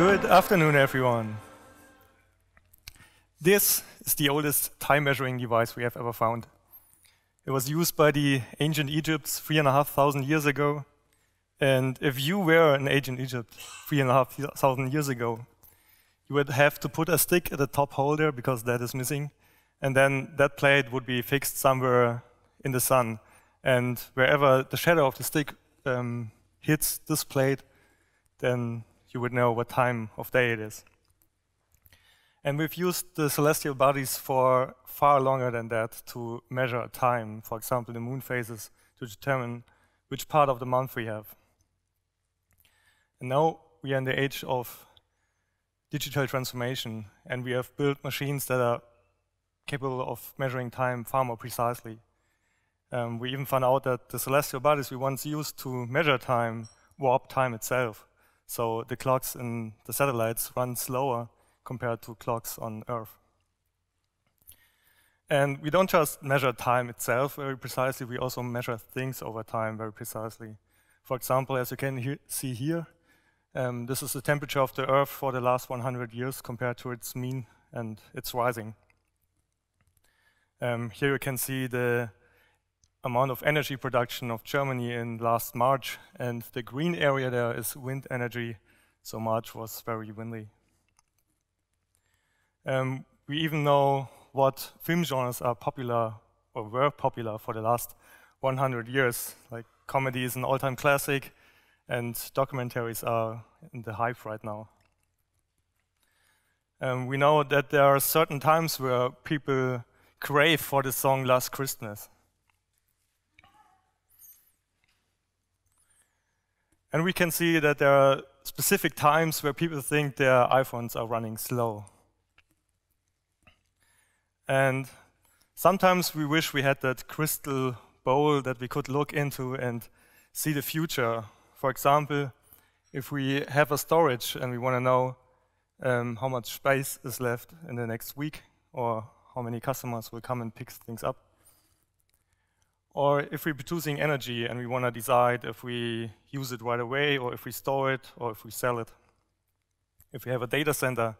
Good afternoon, everyone. This is the oldest time measuring device we have ever found. It was used by the ancient Egypt three and a half thousand years ago. And if you were an ancient Egypt three and a half thousand years ago, you would have to put a stick at the top holder because that is missing. And then that plate would be fixed somewhere in the sun. And wherever the shadow of the stick um, hits this plate, then you would know what time of day it is. And we've used the celestial bodies for far longer than that to measure time, for example, the moon phases, to determine which part of the month we have. And now we are in the age of digital transformation, and we have built machines that are capable of measuring time far more precisely. Um, we even found out that the celestial bodies we once used to measure time warp time itself. So the clocks in the satellites run slower compared to clocks on Earth. And we don't just measure time itself very precisely, we also measure things over time very precisely. For example, as you can he see here, um, this is the temperature of the Earth for the last 100 years compared to its mean, and it's rising. Um, here you can see the amount of energy production of Germany in last March, and the green area there is wind energy, so March was very windy. Um, we even know what film genres are popular or were popular for the last 100 years. Like comedy is an all-time classic, and documentaries are in the hype right now. Um, we know that there are certain times where people crave for the song Last Christmas. And we can see that there are specific times where people think their iPhones are running slow. And sometimes we wish we had that crystal bowl that we could look into and see the future. For example, if we have a storage and we want to know um, how much space is left in the next week or how many customers will come and pick things up, or if we're producing energy and we want to decide if we use it right away, or if we store it, or if we sell it. If we have a data center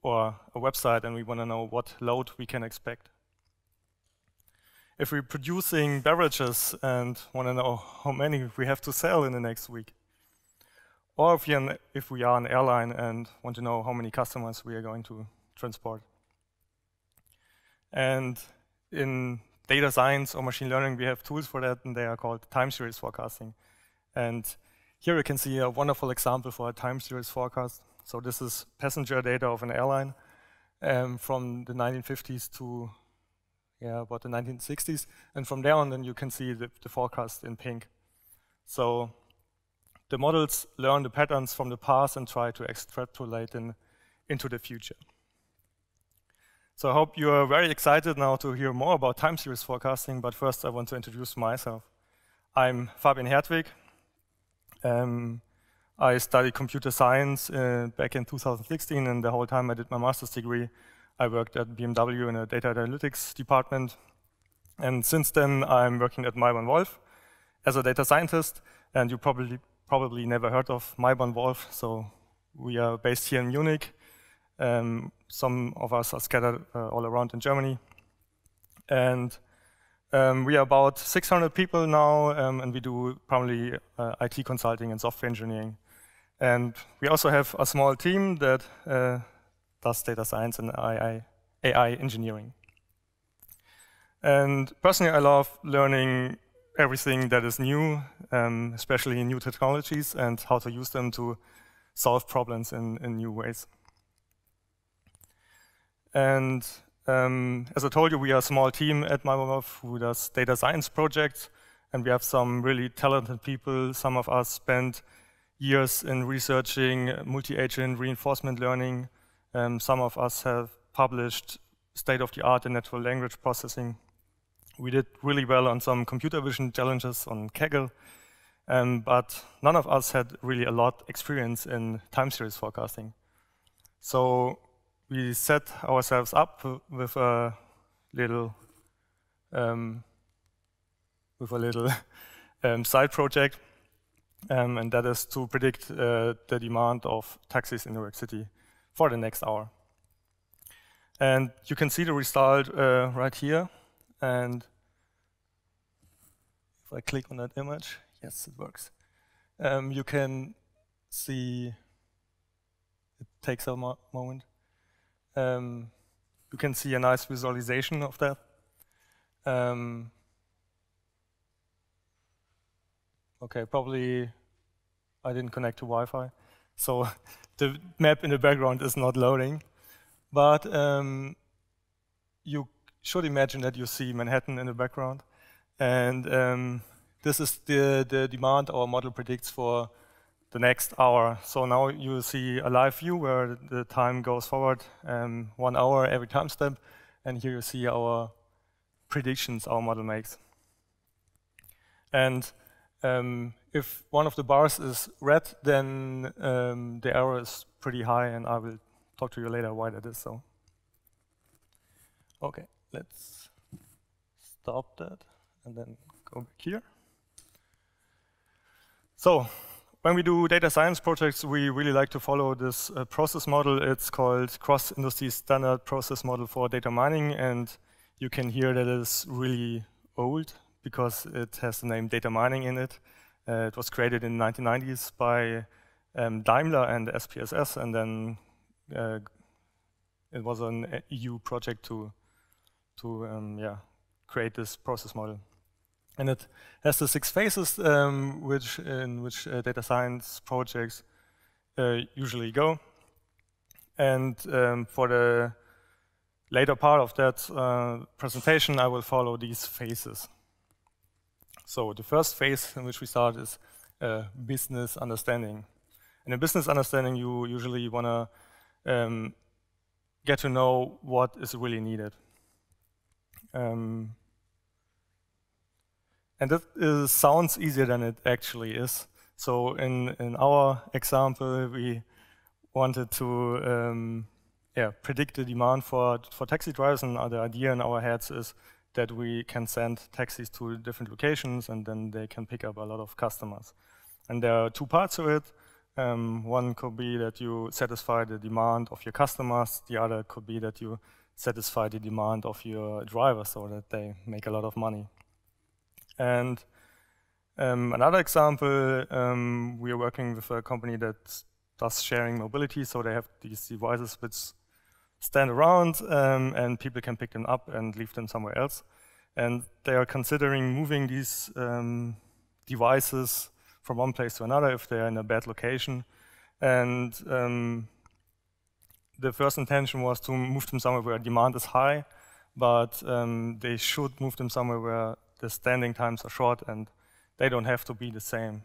or a website and we want to know what load we can expect. If we're producing beverages and want to know how many we have to sell in the next week. Or if, an, if we are an airline and want to know how many customers we are going to transport. And in data science or machine learning, we have tools for that, and they are called time series forecasting. And here you can see a wonderful example for a time series forecast. So this is passenger data of an airline um, from the 1950s to yeah, about the 1960s. And from there on, then you can see the, the forecast in pink. So the models learn the patterns from the past and try to extrapolate in, into the future. So I hope you are very excited now to hear more about time series forecasting, but first I want to introduce myself. I'm Fabian Hertwig. Um, I studied computer science uh, back in 2016, and the whole time I did my master's degree, I worked at BMW in a data analytics department. And since then, I'm working at Myron Wolf as a data scientist, and you probably probably never heard of Myron Wolf, so we are based here in Munich, um, some of us are scattered uh, all around in Germany. And um, we are about 600 people now, um, and we do primarily uh, IT consulting and software engineering. And we also have a small team that uh, does data science and AI, AI engineering. And personally, I love learning everything that is new, um, especially new technologies and how to use them to solve problems in, in new ways. And um, as I told you, we are a small team at Mimomov who does data science projects, and we have some really talented people. Some of us spent years in researching multi-agent reinforcement learning. Um, some of us have published state-of-the-art in natural language processing. We did really well on some computer vision challenges on Kaggle, um, but none of us had really a lot experience in time series forecasting. So we set ourselves up with a little um, with a little um, side project, um, and that is to predict uh, the demand of taxis in New York City for the next hour. And you can see the result uh, right here. And if I click on that image, yes, it works. Um, you can see, it takes a mo moment. Um, you can see a nice visualization of that. Um, okay, probably I didn't connect to Wi-Fi, so the map in the background is not loading. But um, you should imagine that you see Manhattan in the background, and um, this is the, the demand our model predicts for the next hour. So now you see a live view where the time goes forward um, one hour every time step, and here you see our predictions our model makes. And um, if one of the bars is red, then um, the error is pretty high, and I will talk to you later why that is so. Okay, let's stop that and then go back here. So when we do data science projects, we really like to follow this uh, process model. It's called Cross-Industry Standard Process Model for Data Mining, and you can hear that it's really old because it has the name data mining in it. Uh, it was created in the 1990s by um, Daimler and SPSS, and then uh, it was an EU project to, to um, yeah, create this process model. And it has the six phases um, which, in which uh, data science projects uh, usually go. And um, for the later part of that uh, presentation, I will follow these phases. So the first phase in which we start is uh, business understanding. And in business understanding, you usually want to um, get to know what is really needed. Um, and that is, sounds easier than it actually is. So in, in our example, we wanted to um, yeah, predict the demand for, for taxi drivers, and the idea in our heads is that we can send taxis to different locations, and then they can pick up a lot of customers. And there are two parts to it. Um, one could be that you satisfy the demand of your customers. The other could be that you satisfy the demand of your drivers so that they make a lot of money. And um, another example, um, we are working with a company that does sharing mobility, so they have these devices which stand around um, and people can pick them up and leave them somewhere else. And they are considering moving these um, devices from one place to another if they are in a bad location. And um, the first intention was to move them somewhere where demand is high, but um, they should move them somewhere where the standing times are short and they don't have to be the same.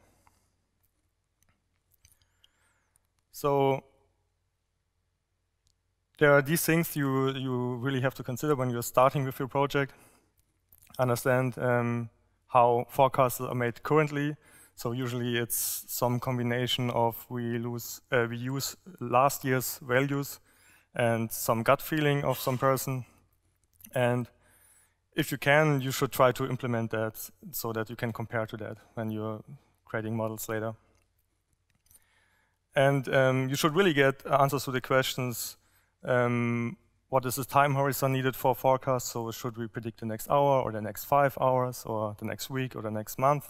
So there are these things you, you really have to consider when you're starting with your project. Understand um, how forecasts are made currently. So usually it's some combination of we, lose, uh, we use last year's values and some gut feeling of some person. And if you can, you should try to implement that so that you can compare to that when you're creating models later. And um, you should really get answers to the questions, um, what is the time horizon needed for a forecast? So should we predict the next hour or the next five hours or the next week or the next month?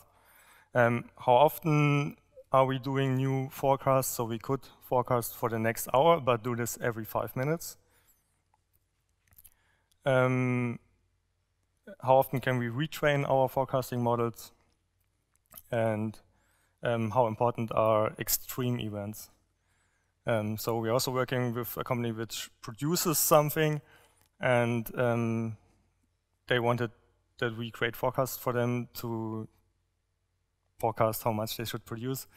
Um, how often are we doing new forecasts? So we could forecast for the next hour, but do this every five minutes. Um, how often can we retrain our forecasting models, and um, how important are extreme events. Um, so we're also working with a company which produces something, and um, they wanted that we create forecasts for them to forecast how much they should produce.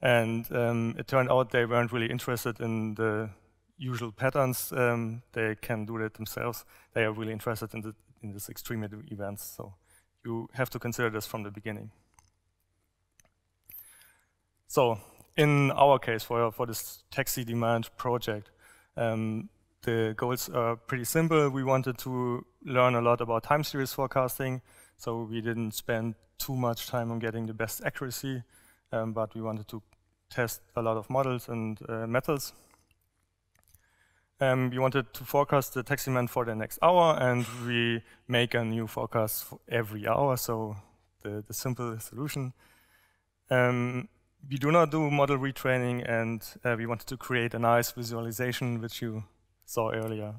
And um, it turned out they weren't really interested in the usual patterns. Um, they can do that themselves. They are really interested in the in these extreme events. So you have to consider this from the beginning. So in our case, for, for this taxi demand project, um, the goals are pretty simple. We wanted to learn a lot about time series forecasting, so we didn't spend too much time on getting the best accuracy, um, but we wanted to test a lot of models and uh, methods um, we wanted to forecast the taxi demand for the next hour, and we make a new forecast for every hour, so the, the simple solution. Um, we do not do model retraining, and uh, we wanted to create a nice visualization, which you saw earlier.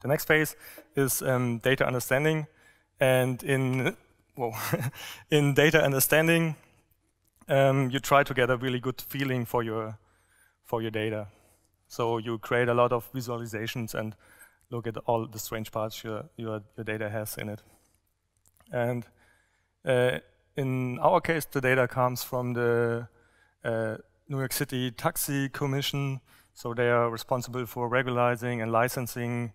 The next phase is um, data understanding, and in well, in data understanding, um, you try to get a really good feeling for your for your data. So you create a lot of visualizations and look at all the strange parts your your, your data has in it. And uh, in our case, the data comes from the uh, New York City Taxi Commission. So they are responsible for regularizing and licensing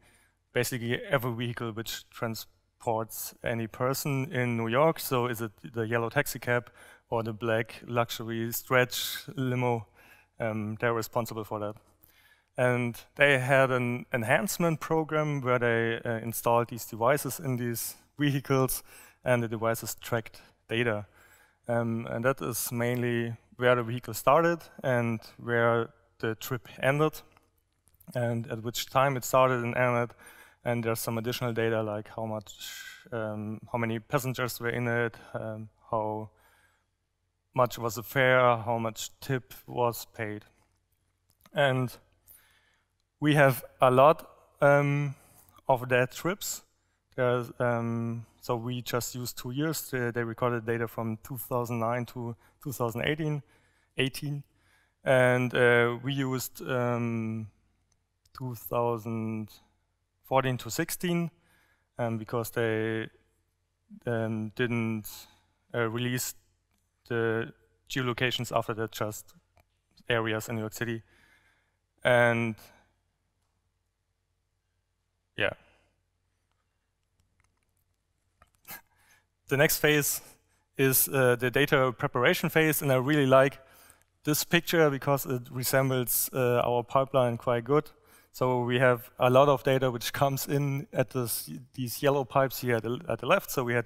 basically every vehicle which trans ports any person in New York. So is it the yellow taxi cab or the black luxury stretch limo? Um, they're responsible for that. And they had an enhancement program where they uh, installed these devices in these vehicles and the devices tracked data. Um, and that is mainly where the vehicle started and where the trip ended and at which time it started and ended and there's some additional data like how much, um, how many passengers were in it, um, how much was the fare, how much tip was paid. And we have a lot um, of their trips. Um, so we just used two years. they recorded data from 2009 to 2018, 18, and uh, we used um, 2000 14 to 16 um, because they um, didn't uh, release the geolocations after that, just areas in New York City. And yeah. the next phase is uh, the data preparation phase, and I really like this picture because it resembles uh, our pipeline quite good. So we have a lot of data which comes in at this, these yellow pipes here at the, at the left. So we had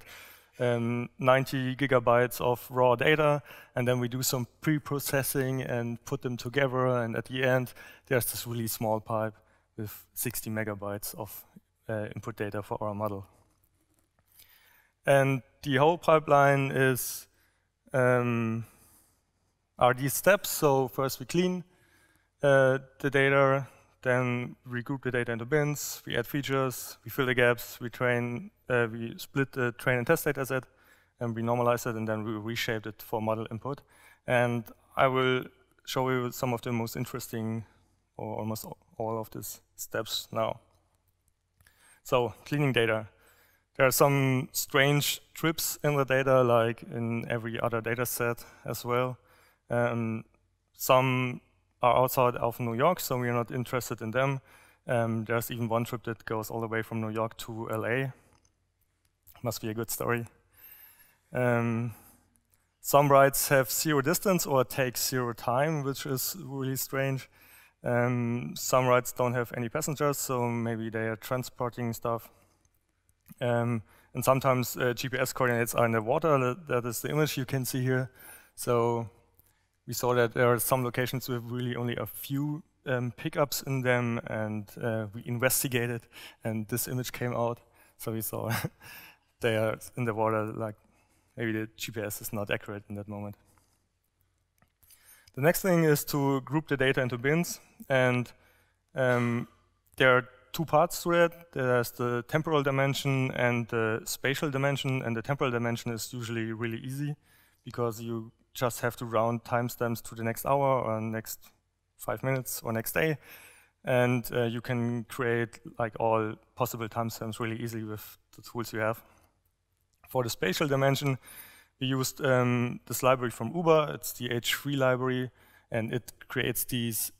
um, 90 gigabytes of raw data, and then we do some pre-processing and put them together, and at the end, there's this really small pipe with 60 megabytes of uh, input data for our model. And the whole pipeline is um, are these steps. So first we clean uh, the data, then we group the data into bins, we add features, we fill the gaps, we train, uh, we split the train and test data set, and we normalize it, and then we reshape it for model input. And I will show you some of the most interesting, or almost all of these steps now. So cleaning data. There are some strange trips in the data, like in every other data set as well. Um, some are outside of New York, so we are not interested in them. Um, there's even one trip that goes all the way from New York to LA. Must be a good story. Um, some rides have zero distance or take zero time, which is really strange. Um, some rides don't have any passengers, so maybe they are transporting stuff. Um, and sometimes uh, GPS coordinates are in the water. That is the image you can see here. So we saw that there are some locations with really only a few um, pickups in them, and uh, we investigated, and this image came out. So we saw they are in the water, like maybe the GPS is not accurate in that moment. The next thing is to group the data into bins, and um, there are two parts to that. There's the temporal dimension and the spatial dimension, and the temporal dimension is usually really easy because you just have to round timestamps to the next hour or next five minutes or next day. And uh, you can create like all possible timestamps really easily with the tools you have. For the spatial dimension, we used um, this library from Uber. It's the H3 library, and it creates these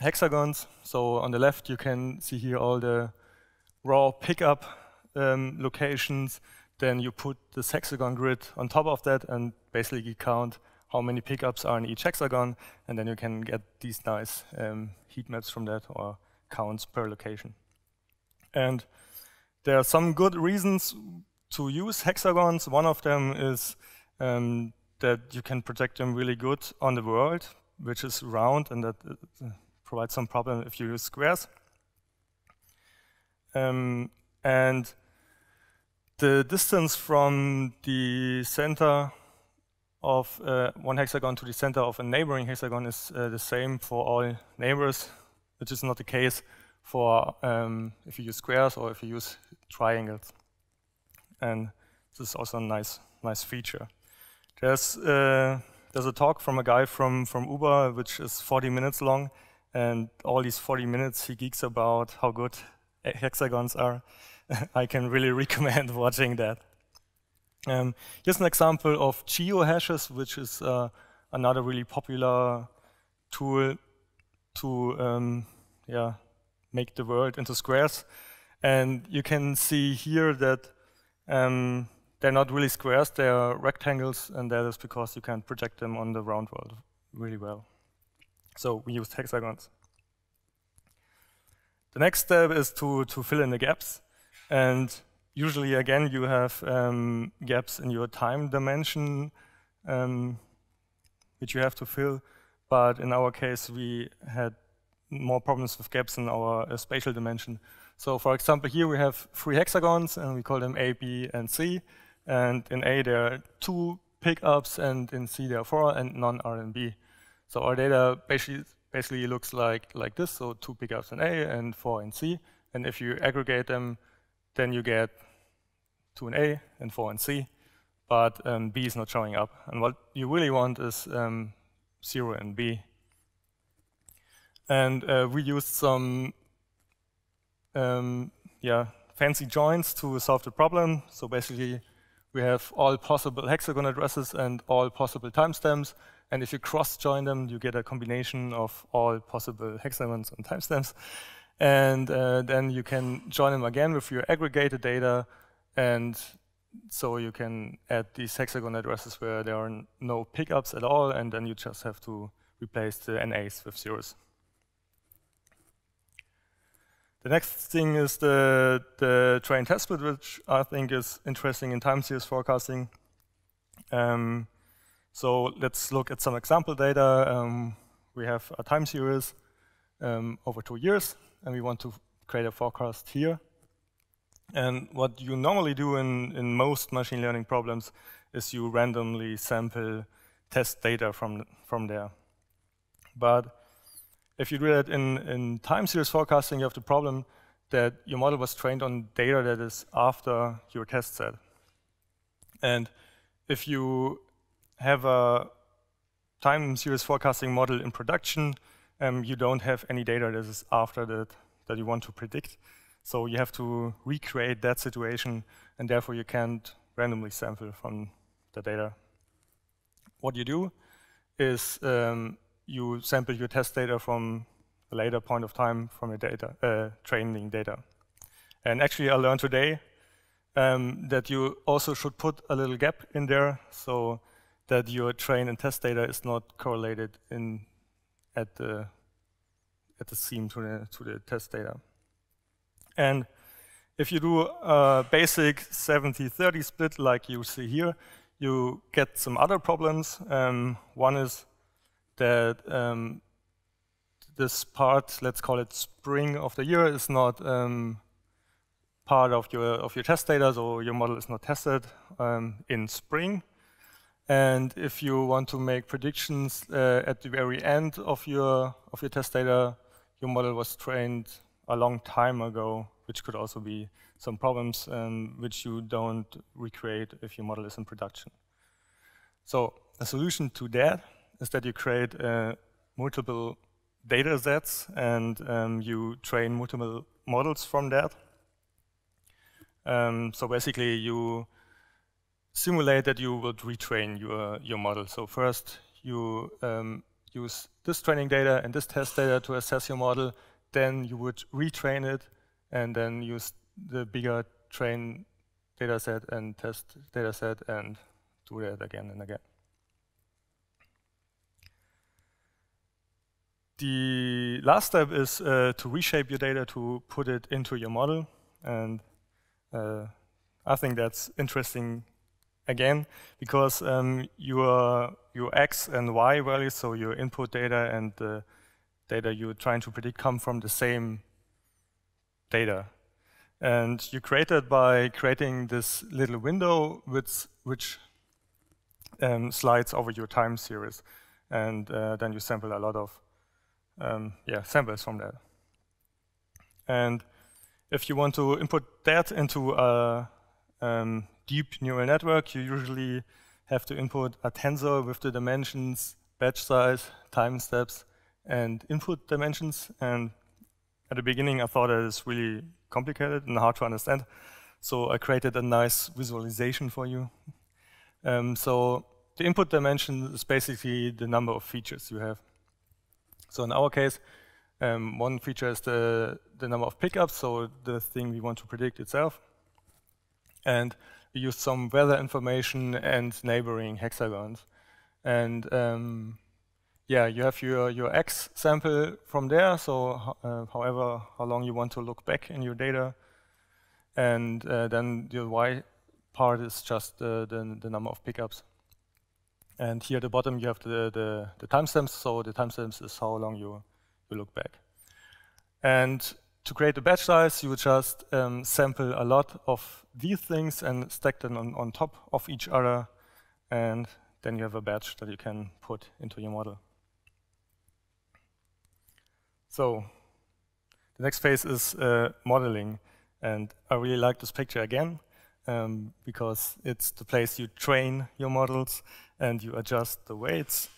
hexagons. So on the left, you can see here all the raw pickup um, locations. Then you put this hexagon grid on top of that and basically count how many pickups are in each hexagon, and then you can get these nice um, heat maps from that or counts per location. And there are some good reasons to use hexagons. One of them is um, that you can project them really good on the world, which is round, and that uh, provides some problem if you use squares. Um, and the distance from the center of uh, one hexagon to the center of a neighboring hexagon is uh, the same for all neighbors, which is not the case for um, if you use squares or if you use triangles. And this is also a nice, nice feature. There's, uh, there's a talk from a guy from, from Uber, which is 40 minutes long, and all these 40 minutes he geeks about how good hexagons are. I can really recommend watching that. Um, here's an example of geohashes, which is uh, another really popular tool to um, yeah, make the world into squares. And you can see here that um, they're not really squares, they are rectangles, and that is because you can project them on the round world really well. So we use hexagons. The next step is to, to fill in the gaps. And usually, again, you have um, gaps in your time dimension, um, which you have to fill. But in our case, we had more problems with gaps in our uh, spatial dimension. So for example, here we have three hexagons, and we call them A, B, and C. And in A, there are two pickups, and in C, there are four, and none are in B. So our data basically, basically looks like, like this, so two pickups in A and four in C. And if you aggregate them, then you get 2 in A and 4 in C, but um, B is not showing up. And what you really want is um, 0 in B. And uh, we used some um, yeah, fancy joins to solve the problem. So basically, we have all possible hexagon addresses and all possible timestamps. And if you cross-join them, you get a combination of all possible hexagons and timestamps. And uh, then you can join them again with your aggregated data. And so you can add these hexagon addresses where there are no pickups at all. And then you just have to replace the NAs with zeros. The next thing is the, the train test split, which I think is interesting in time series forecasting. Um, so let's look at some example data. Um, we have a time series um, over two years and we want to create a forecast here. And what you normally do in, in most machine learning problems is you randomly sample test data from, from there. But if you do that in, in time series forecasting, you have the problem that your model was trained on data that is after your test set. And if you have a time series forecasting model in production, um, you don't have any data that is after that that you want to predict. So you have to recreate that situation, and therefore you can't randomly sample from the data. What you do is um, you sample your test data from a later point of time from your data, uh, training data. And actually, I learned today um, that you also should put a little gap in there so that your train and test data is not correlated in at the at the seam to the to the test data. And if you do a basic 70-30 split like you see here, you get some other problems. Um, one is that um, this part, let's call it spring of the year, is not um, part of your of your test data, so your model is not tested um, in spring. And if you want to make predictions uh, at the very end of your, of your test data, your model was trained a long time ago, which could also be some problems um, which you don't recreate if your model is in production. So the solution to that is that you create uh, multiple data sets and um, you train multiple models from that. Um, so basically you simulate that you would retrain your, your model. So first you um, use this training data and this test data to assess your model, then you would retrain it and then use the bigger train data set and test data set and do that again and again. The last step is uh, to reshape your data to put it into your model. And uh, I think that's interesting again because um, your your x and y values, so your input data and the data you're trying to predict, come from the same data. And you create that by creating this little window which which um, slides over your time series, and uh, then you sample a lot of um, yeah samples from that. And if you want to input that into a um, deep neural network, you usually have to input a tensor with the dimensions, batch size, time steps, and input dimensions. And at the beginning, I thought it was really complicated and hard to understand. So I created a nice visualization for you. Um, so the input dimension is basically the number of features you have. So in our case, um, one feature is the, the number of pickups, so the thing we want to predict itself. And we used some weather information and neighboring hexagons. And um, yeah, you have your, your X sample from there, so uh, however how long you want to look back in your data. And uh, then the Y part is just the, uh, the, the, number of pickups. And here at the bottom you have the, the, the timestamps, so the timestamps is how long you, you look back. And to create a batch size, you just um, sample a lot of these things and stack them on, on top of each other, and then you have a batch that you can put into your model. So the next phase is uh, modeling, and I really like this picture again um, because it's the place you train your models and you adjust the weights.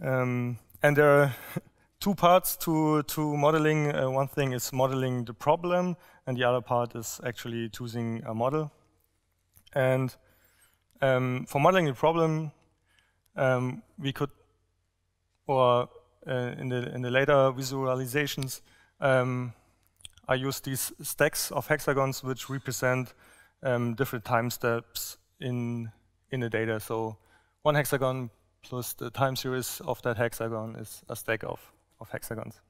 Um, and there are two parts to, to modeling. Uh, one thing is modeling the problem, and the other part is actually choosing a model. And um, for modeling the problem, um, we could, or uh, in, the, in the later visualizations, um, I use these stacks of hexagons which represent um, different time steps in, in the data. So one hexagon plus the time series of that hexagon is a stack of of hexagons.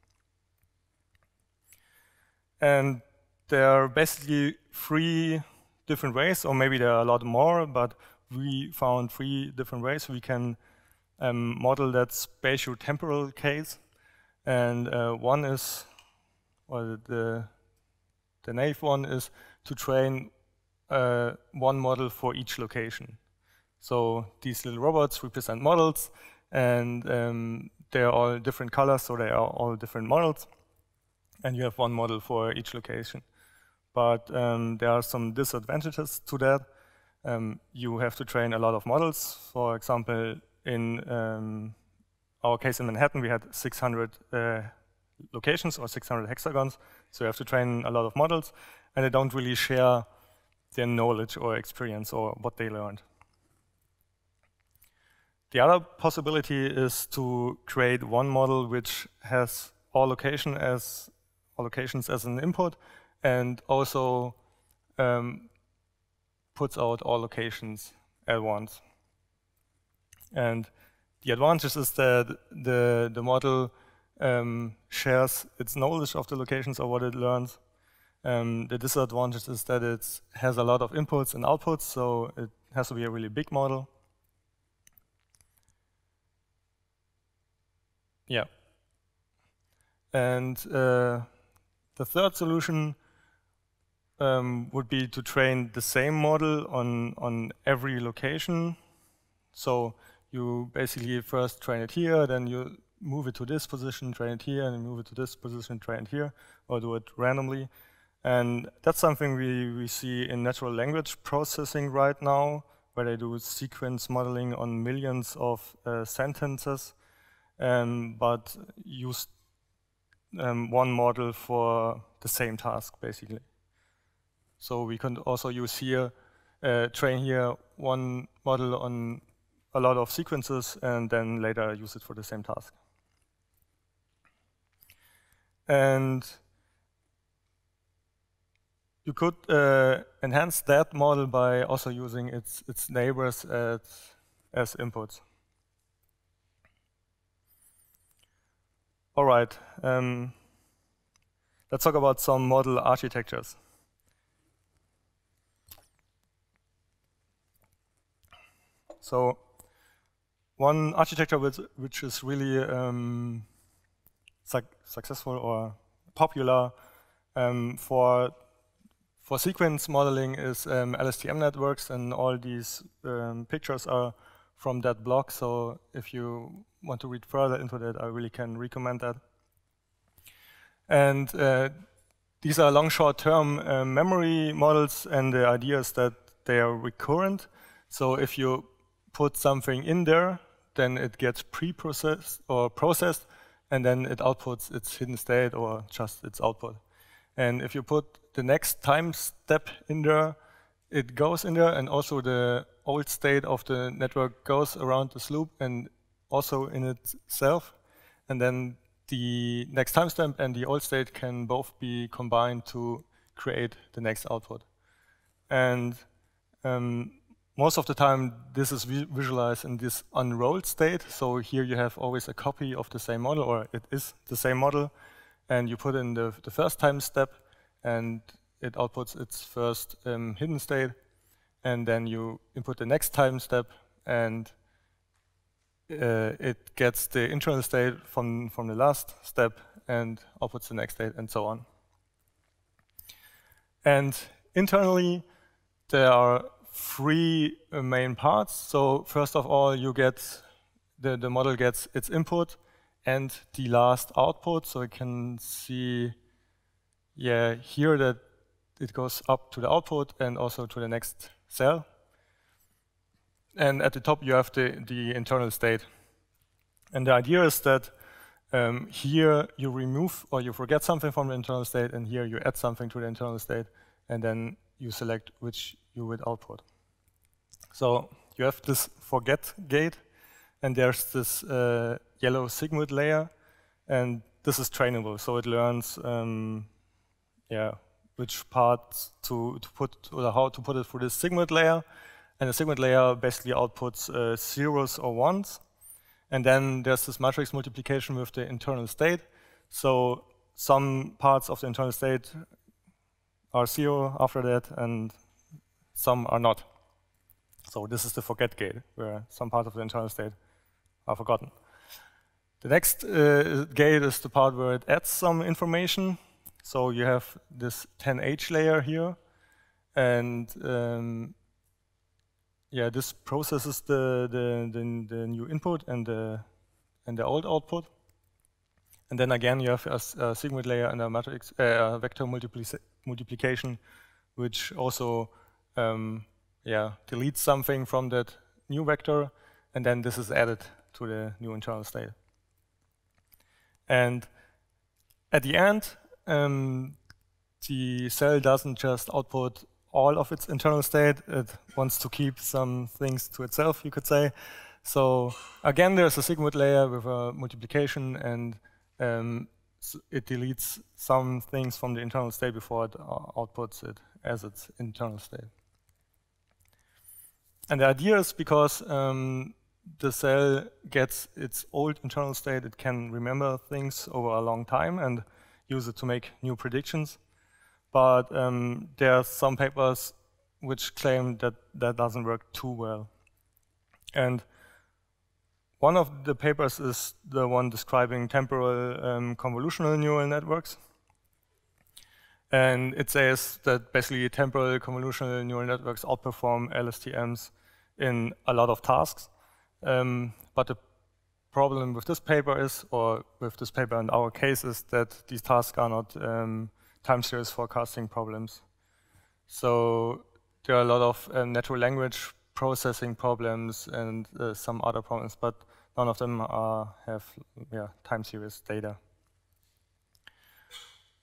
And there are basically three different ways, or maybe there are a lot more, but we found three different ways we can um, model that spatial-temporal case. And uh, one is, well, the, the naive one is to train uh, one model for each location. So these little robots represent models, and um, they are all different colors, so they are all different models. And you have one model for each location. But um, there are some disadvantages to that. Um, you have to train a lot of models. For example, in um, our case in Manhattan, we had 600 uh, locations or 600 hexagons. So you have to train a lot of models, and they don't really share their knowledge or experience or what they learned. The other possibility is to create one model which has all location as all locations as an input and also um, puts out all locations at once. And the advantage is that the, the model um, shares its knowledge of the locations or what it learns. Um, the disadvantage is that it has a lot of inputs and outputs, so it has to be a really big model. Yeah. And uh, the third solution um, would be to train the same model on, on every location. So you basically first train it here, then you move it to this position, train it here, and move it to this position, train it here, or do it randomly. And that's something we, we see in natural language processing right now, where they do sequence modeling on millions of uh, sentences um, but use um, one model for the same task, basically. So we can also use here, uh, train here one model on a lot of sequences, and then later use it for the same task. And you could uh, enhance that model by also using its, its neighbors as, as inputs. All right. Um, let's talk about some model architectures. So one architecture which, which is really um, su successful or popular um, for for sequence modeling is um, LSTM networks, and all these um, pictures are from that blog. So if you want to read further into that, I really can recommend that. And uh, these are long short-term uh, memory models, and the idea is that they are recurrent. So if you put something in there, then it gets pre-processed or processed, and then it outputs its hidden state or just its output. And if you put the next time step in there, it goes in there, and also the old state of the network goes around this loop and also in itself. And then the next timestamp and the old state can both be combined to create the next output. And um, most of the time, this is vi visualized in this unrolled state. So here you have always a copy of the same model, or it is the same model. And you put in the, the first time step, and it outputs its first um, hidden state. And then you input the next time step, and uh, it gets the internal state from, from the last step and outputs the next state and so on. And internally, there are three uh, main parts. So first of all, you get the, the model gets its input and the last output. So we can see yeah, here that it goes up to the output and also to the next cell and at the top you have the, the internal state. And the idea is that um, here you remove or you forget something from the internal state, and here you add something to the internal state, and then you select which you would output. So you have this forget gate, and there's this uh, yellow sigmoid layer, and this is trainable, so it learns um, yeah, which part to, to put or how to put it through this sigmoid layer, and the segment layer basically outputs uh, zeros or ones. And then there's this matrix multiplication with the internal state. So some parts of the internal state are zero after that, and some are not. So this is the forget gate, where some parts of the internal state are forgotten. The next uh, gate is the part where it adds some information. So you have this 10H layer here, and um, yeah, this processes the, the, the, the, new input and the, and the old output. And then again, you have a, a layer and a matrix uh, vector multiplication, which also um, yeah, deletes something from that new vector, and then this is added to the new internal state. And at the end, um, the cell doesn't just output all of its internal state. It wants to keep some things to itself, you could say. So again, there's a sigmoid layer with a multiplication, and um, it deletes some things from the internal state before it uh, outputs it as its internal state. And the idea is because um, the cell gets its old internal state, it can remember things over a long time and use it to make new predictions. But um, there are some papers which claim that that doesn't work too well. And one of the papers is the one describing temporal um, convolutional neural networks. And it says that basically temporal convolutional neural networks outperform LSTMs in a lot of tasks. Um, but the problem with this paper is, or with this paper in our case, is that these tasks are not um, time series forecasting problems. So there are a lot of uh, natural language processing problems and uh, some other problems, but none of them are, have yeah, time series data.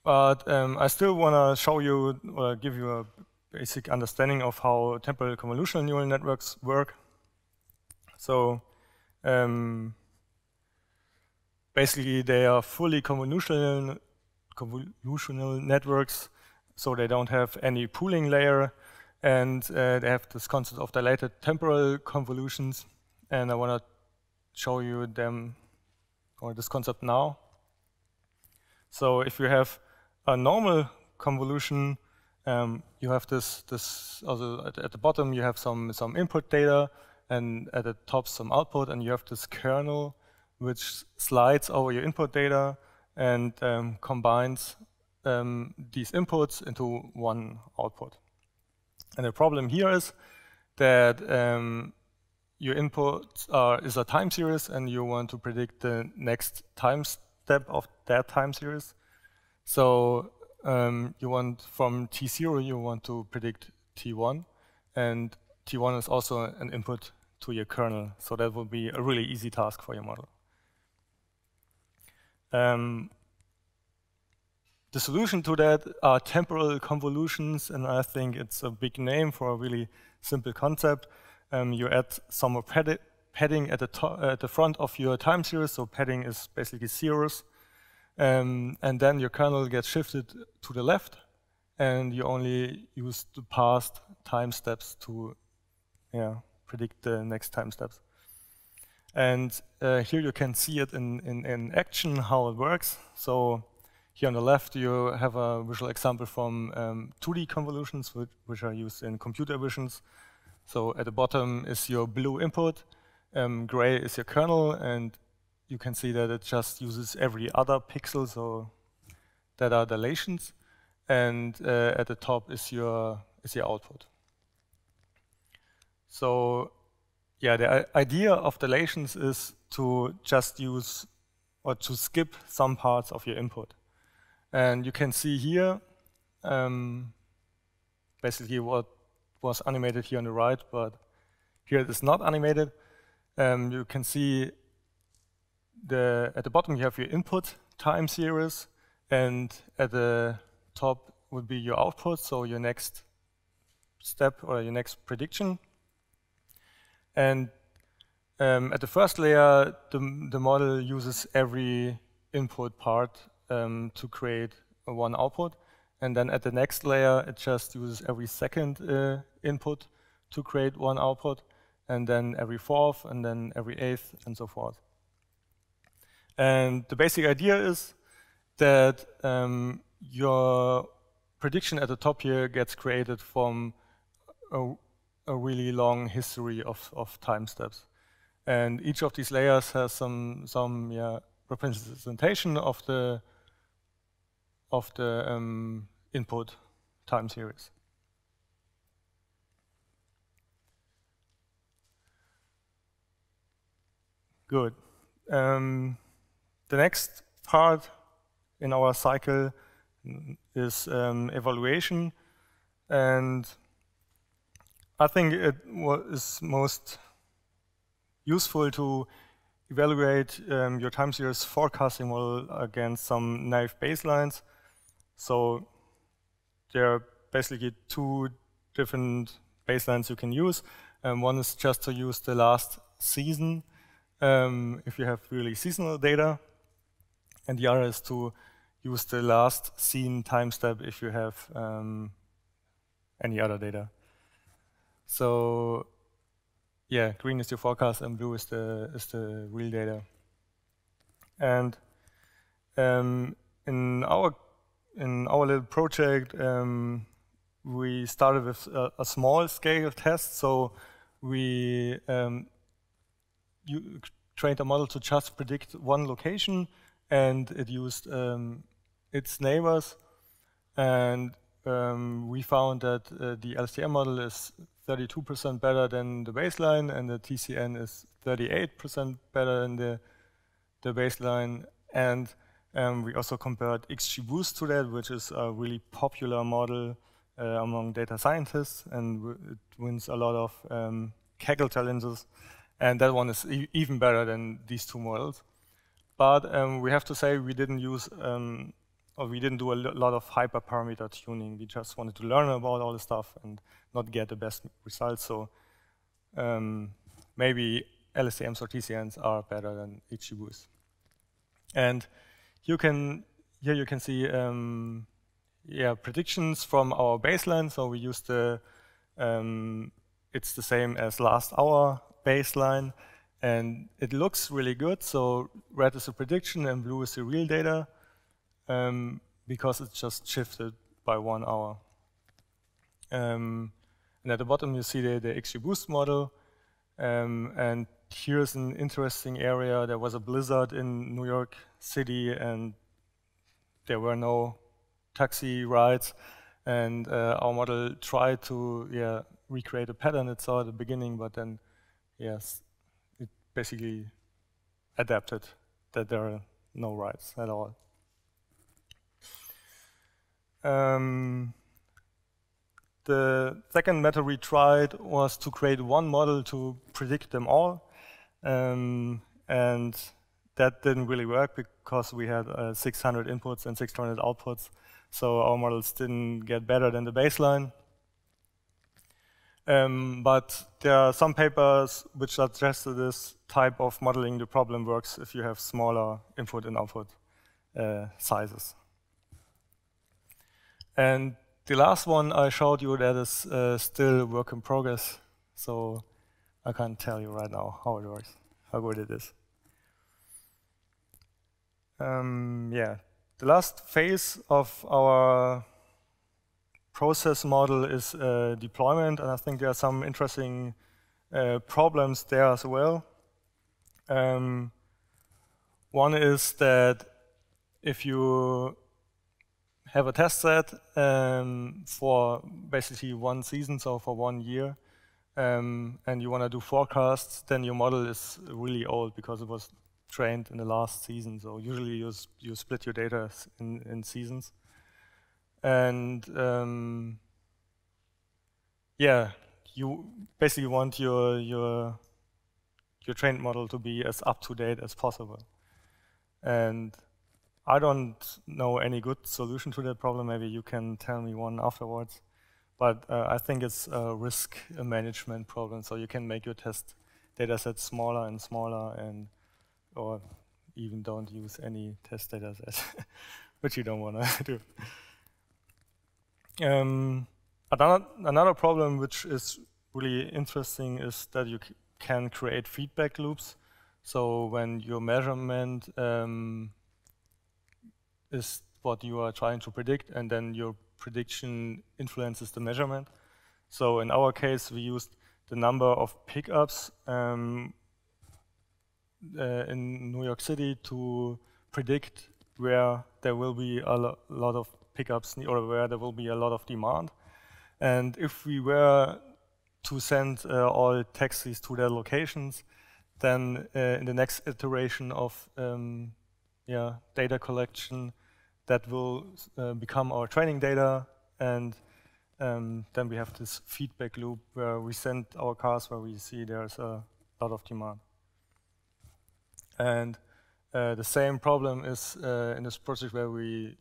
But um, I still want to show you or give you a basic understanding of how temporal convolutional neural networks work. So um, basically, they are fully convolutional convolutional networks, so they don't have any pooling layer, and uh, they have this concept of dilated temporal convolutions, and I want to show you them, or this concept now. So if you have a normal convolution, um, you have this, this also at, at, the bottom you have some, some input data, and at the top some output, and you have this kernel which slides over your input data, and um, combines um, these inputs into one output. And the problem here is that um, your input are, is a time series and you want to predict the next time step of that time series. So um, you want from T0, you want to predict T1 and T1 is also an input to your kernel. So that will be a really easy task for your model. Um, the solution to that are temporal convolutions, and I think it's a big name for a really simple concept. Um, you add some more padding at the, at the, front of your time series, so padding is basically zeros, um, and then your kernel gets shifted to the left, and you only use the past time steps to yeah, predict the next time steps. And uh, here you can see it in, in, in action, how it works. So here on the left, you have a visual example from um, 2D convolutions, which, which, are used in computer visions. So at the bottom is your blue input, um, gray is your kernel, and you can see that it just uses every other pixel, so that are dilations. And uh, at the top is your, is your output. So yeah, the idea of the is to just use or to skip some parts of your input. And you can see here um, basically what was animated here on the right, but here it is not animated. Um, you can see the at the bottom you have your input time series, and at the top would be your output, so your next step or your next prediction and um, at the first layer, the, the, model uses every input part um, to create one output. And then at the next layer, it just uses every second uh, input to create one output, and then every fourth, and then every eighth, and so forth. And the basic idea is that um, your prediction at the top here gets created from a a really long history of, of time steps. And each of these layers has some, some yeah, representation of the, of the um, input time series. Good. Um, the next part in our cycle is um, evaluation. And I think it is most useful to evaluate um, your time series forecasting model against some naive baselines. So there are basically two different baselines you can use. Um, one is just to use the last season um, if you have really seasonal data, and the other is to use the last seen time step if you have um, any other data. So yeah, green is your forecast and blue is the is the real data. And um, in our in our little project, um, we started with a, a, small scale test. So we um, you trained a model to just predict one location, and it used um, its neighbors. And um, we found that uh, the LCM model is 32% better than the baseline, and the TCN is 38% better than the, the baseline. And um, we also compared XGBoost to that, which is a really popular model uh, among data scientists, and it wins a lot of um, Kaggle challenges. And that one is e even better than these two models. But um, we have to say we didn't use um, or we didn't do a lot of hyperparameter tuning. We just wanted to learn about all the stuff and not get the best results. So um, maybe LSTMs or TCNs are better than HGBoost. And you can here you can see um, yeah predictions from our baseline. So we use the um, it's the same as last hour baseline, and it looks really good. So red is a prediction and blue is the real data um, because it just shifted by one hour. Um, and at the bottom you see the, the XGBoost model, um, and here's an interesting area. There was a blizzard in New York City, and there were no taxi rides, and uh, our model tried to yeah, recreate a pattern it saw at the beginning, but then yes, it basically adapted that there are no rides at all. Um, the second method we tried was to create one model to predict them all. Um, and that didn't really work because we had uh, 600 inputs and 600 outputs. So our models didn't get better than the baseline. Um, but there are some papers which address this type of modeling. The problem works if you have smaller input and output uh, sizes. And the last one I showed you that is uh, still work in progress, so I can't tell you right now how it works, how good it is. Um, yeah, the last phase of our process model is uh, deployment, and I think there are some interesting uh, problems there as well. Um, one is that if you have a test set um, for basically one season, so for one year, um, and you want to do forecasts, then your model is really old because it was trained in the last season. So usually you, you split your data in, in seasons. And um, yeah, you basically want your, your, your trained model to be as up to date as possible. And I don't know any good solution to that problem. Maybe you can tell me one afterwards. But uh, I think it's a risk management problem. So you can make your test data set smaller and smaller and or even don't use any test data set, which you don't want to do. Um, another, problem which is really interesting is that you can create feedback loops. So when your measurement um, is what you are trying to predict, and then your prediction influences the measurement. So in our case, we used the number of pickups um, uh, in New York City to predict where there will be a lo lot of pickups or where there will be a lot of demand. And if we were to send uh, all taxis to their locations, then uh, in the next iteration of um, yeah, data collection, that will uh, become our training data and um, then we have this feedback loop where we send our cars where we see there's a lot of demand. And uh, the same problem is uh, in this project where we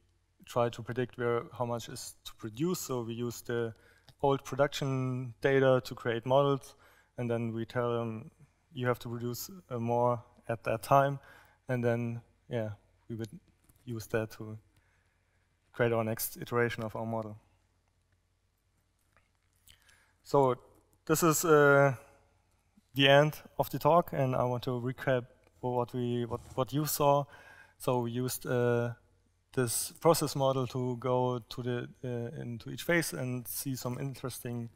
try to predict where how much is to produce. So we use the old production data to create models, and then we tell them you have to produce uh, more at that time, and then yeah, we would use that to create our next iteration of our model. So this is uh, the end of the talk, and I want to recap what we what, what you saw. So we used uh, this process model to go to the uh, into each phase and see some interesting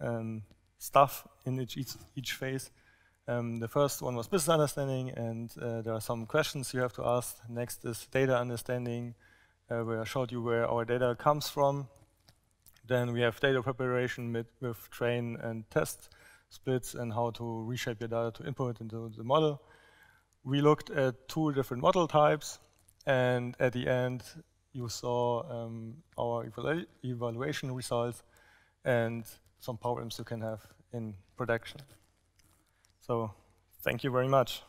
um, stuff in each each, each phase. Um, the first one was business understanding, and uh, there are some questions you have to ask. Next is data understanding. Uh, where I showed you where our data comes from. Then we have data preparation with train and test splits and how to reshape your data to input into the model. We looked at two different model types, and at the end, you saw um, our evalu evaluation results and some problems you can have in production. So thank you very much.